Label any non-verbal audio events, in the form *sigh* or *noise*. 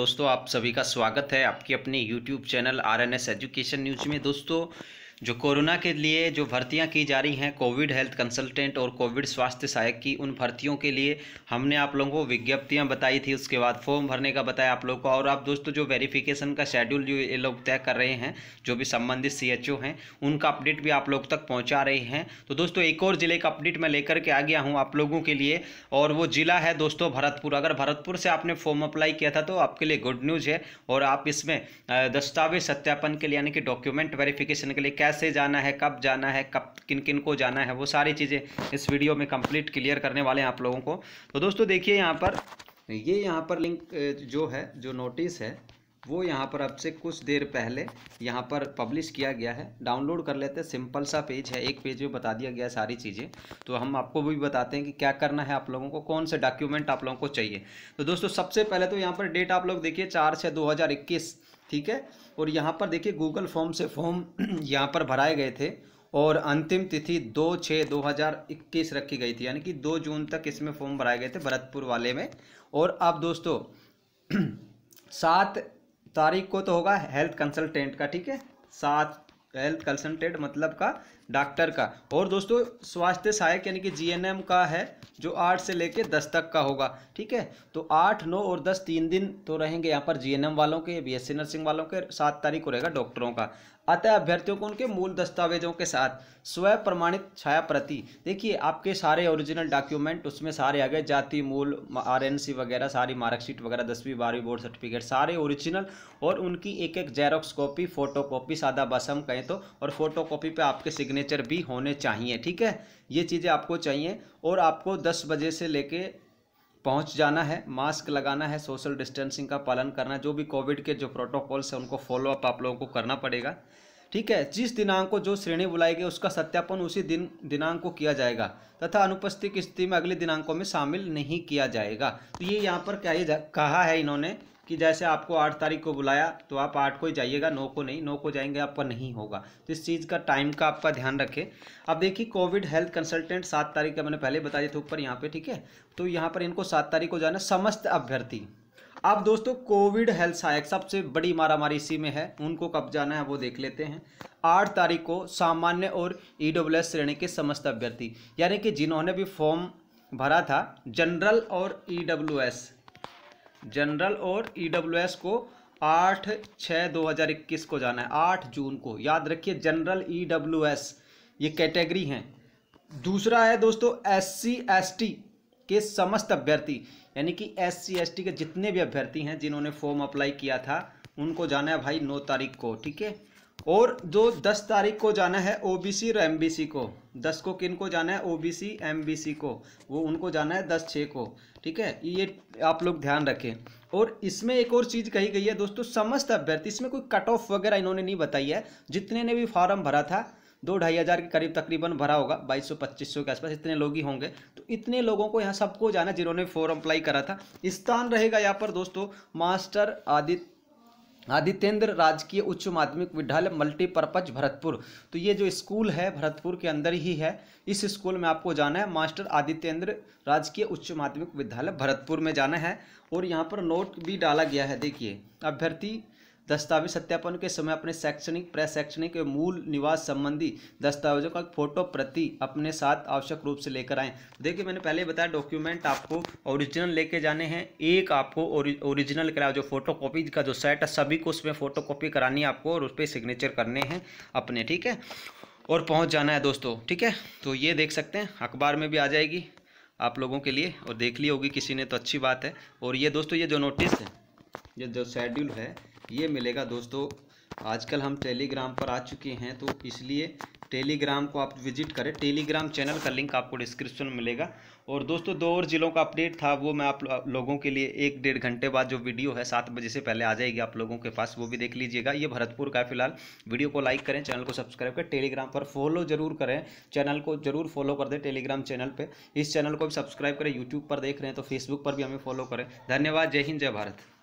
दोस्तों आप सभी का स्वागत है आपकी अपने YouTube channel R N S education news में दोस्तों जो कोरोना के लिए जो भर्तियां की जा रही हैं कोविड हेल्थ कंसल्टेंट और कोविड स्वास्थ्य सहायक की उन भर्तियों के लिए हमने आप लोगों को विज्ञप्तियां बताई थी उसके बाद फॉर्म भरने का बताया आप लोगों को और आप दोस्तों जो वेरिफिकेशन का शेड्यूल जो ये लोग तय कर रहे हैं जो भी संबंधित सी हैं उनका अपडेट भी आप लोग तक पहुँचा रहे हैं तो दोस्तों एक और ज़िले का अपडेट मैं लेकर के आ गया हूँ आप लोगों के लिए और वो ज़िला है दोस्तों भरतपुर अगर भरतपुर से आपने फॉर्म अप्लाई किया था तो आपके लिए गुड न्यूज़ है और आप इसमें दस्तावेज सत्यापन के लिए यानी कि डॉक्यूमेंट वेरिफिकेशन के लिए क्या कैसे जाना है कब जाना है कब किन किन को जाना है वो सारी चीज़ें इस वीडियो में कंप्लीट क्लियर करने वाले हैं आप लोगों को तो दोस्तों देखिए यहाँ पर ये यहाँ पर लिंक जो है जो नोटिस है वो यहाँ पर अब से कुछ देर पहले यहाँ पर पब्लिश किया गया है डाउनलोड कर लेते हैं सिंपल सा पेज है एक पेज में बता दिया गया है सारी चीज़ें तो हम आपको भी बताते हैं कि क्या करना है आप लोगों को कौन से डॉक्यूमेंट आप लोगों को चाहिए तो दोस्तों सबसे पहले तो यहाँ पर डेट आप लोग देखिए चार छः दो हज़ार इक्कीस ठीक है और यहाँ पर देखिए गूगल फॉर्म से फॉर्म *clears throat* यहाँ पर भराए गए थे और अंतिम तिथि दो छः दो हज़ार इक्कीस रखी गई थी यानी कि दो जून तक इसमें फॉर्म भराए गए थे भरतपुर वाले में और अब दोस्तों *clears throat* सात तारीख को तो होगा हेल्थ कंसल्टेंट का ठीक है सात हेल्थ कंसल्टेंट मतलब का डॉक्टर का और दोस्तों स्वास्थ्य सहायक यानी कि जीएनएम का है जो आठ से लेके दस तक का होगा ठीक है तो आठ नौ और दस तीन दिन तो रहेंगे यहाँ पर जीएनएम वालों के बीएससी नर्सिंग वालों के सात तारीख को रहेगा डॉक्टरों का अतः अभ्यर्थियों को उनके मूल दस्तावेजों के साथ स्वयं प्रमाणित छाया प्रति देखिए आपके सारे ओरिजिनल डॉक्यूमेंट उसमें सारे आ गए जाति मूल आरएनसी वगैरह सारी मार्कशीट वगैरह दसवीं बारहवीं बोर्ड सर्टिफिकेट सारे ओरिजिनल और उनकी एक एक जेरोक्स कॉपी फोटो कॉपी सादा बसम कहें तो और फोटो कॉपी पर आपके सिग्नेचर भी होने चाहिए ठीक है ये चीज़ें आपको चाहिए और आपको दस बजे से लेके पहुंच जाना है मास्क लगाना है सोशल डिस्टेंसिंग का पालन करना जो भी कोविड के जो प्रोटोकॉल्स हैं उनको फॉलोअप आप लोगों को करना पड़ेगा ठीक है जिस दिनांक को जो श्रेणी बुलाई गई उसका सत्यापन उसी दिन दिनांक को किया जाएगा तथा अनुपस्थित स्थिति में अगले दिनांकों में शामिल नहीं किया जाएगा तो ये यहाँ पर क्या ये कहा है इन्होंने कि जैसे आपको आठ तारीख को बुलाया तो आप आठ को ही जाइएगा नौ को नहीं नौ को जाएंगे आपका नहीं होगा तो इस चीज़ का टाइम का आपका ध्यान रखें अब देखिए कोविड हेल्थ कंसल्टेंट सात तारीख का मैंने पहले बताया था ऊपर यहाँ पे ठीक है तो यहाँ पर इनको सात तारीख को जाना समस्त अभ्यर्थी अब दोस्तों कोविड हेल्थ सहायक सबसे बड़ी मारामारी इसी में है उनको कब जाना है वो देख लेते हैं आठ तारीख को सामान्य और ई श्रेणी के समस्त अभ्यर्थी यानी कि जिन्होंने भी फॉर्म भरा था जनरल और ई जनरल और ई को आठ छः दो हज़ार इक्कीस को जाना है आठ जून को याद रखिए जनरल ई डब्ल्यू एस ये कैटेगरी हैं दूसरा है दोस्तों एस सी एस टी के समस्त अभ्यर्थी यानी कि एस सी एस के जितने भी अभ्यर्थी हैं जिन्होंने फॉर्म अप्लाई किया था उनको जाना है भाई नौ तारीख को ठीक है और जो दस तारीख को जाना है ओबीसी और एमबीसी को दस को किन को जाना है ओबीसी एमबीसी को वो उनको जाना है दस छः को ठीक है ये आप लोग ध्यान रखें और इसमें एक और चीज़ कही गई है दोस्तों समस्त अभ्यर्थी इसमें कोई कट ऑफ वगैरह इन्होंने नहीं बताई है जितने ने भी फॉर्म भरा था दो ढाई हज़ार के करीब तकरीबन भरा होगा बाईस सौ पच्चीस सौ के आसपास इतने लोग ही होंगे तो इतने लोगों को यहाँ सबको जाना जिन्होंने फॉर्म अप्लाई करा था स्थान रहेगा यहाँ पर दोस्तों मास्टर आदित्य आदित्येंद्र राजकीय उच्च माध्यमिक विद्यालय मल्टीपर्पज भरतपुर तो ये जो स्कूल है भरतपुर के अंदर ही है इस स्कूल में आपको जाना है मास्टर आदित्येंद्र राजकीय उच्च माध्यमिक विद्यालय भरतपुर में जाना है और यहाँ पर नोट भी डाला गया है देखिए अभ्यर्थी दस्तावेज सत्यापन के समय अपने शैक्षणिक प्रशैक्षणिक एवं मूल निवास संबंधी दस्तावेजों का फोटो प्रति अपने साथ आवश्यक रूप से लेकर आएँ देखिए मैंने पहले बताया डॉक्यूमेंट आपको ओरिजिनल लेके जाने हैं एक आपको ओरिजिनल कराया जो फोटो कॉपी का जो सेट है सभी को उसमें फोटो कॉपी करानी है आपको और उस पर सिग्नेचर करने हैं अपने ठीक है और पहुंच जाना है दोस्तों ठीक है तो ये देख सकते हैं अखबार में भी आ जाएगी आप लोगों के लिए और देख ली होगी किसी ने तो अच्छी बात है और ये दोस्तों ये जो नोटिस है ये जो शेड्यूल है ये मिलेगा दोस्तों आजकल हम टेलीग्राम पर आ चुके हैं तो इसलिए टेलीग्राम को आप विजिट करें टेलीग्राम चैनल का लिंक आपको डिस्क्रिप्शन में मिलेगा और दोस्तों दो और ज़िलों का अपडेट था वो मैं आप लोगों के लिए एक डेढ़ घंटे बाद जो वीडियो है सात बजे से पहले आ जाएगी आप लोगों के पास वो भी देख लीजिएगा ये भरतपुर का फिलहाल वीडियो को लाइक करें चैनल को सब्सक्राइब करें टेलीग्राम पर फॉलो जरूर करें चैनल को जरूर फॉलो कर दें टेलीग्राम चैनल पर इस चैनल को भी सब्सक्राइब करें यूट्यूब पर देख रहे हैं तो फेसबुक पर भी हमें फॉलो करें धन्यवाद जय हिंद जय भारत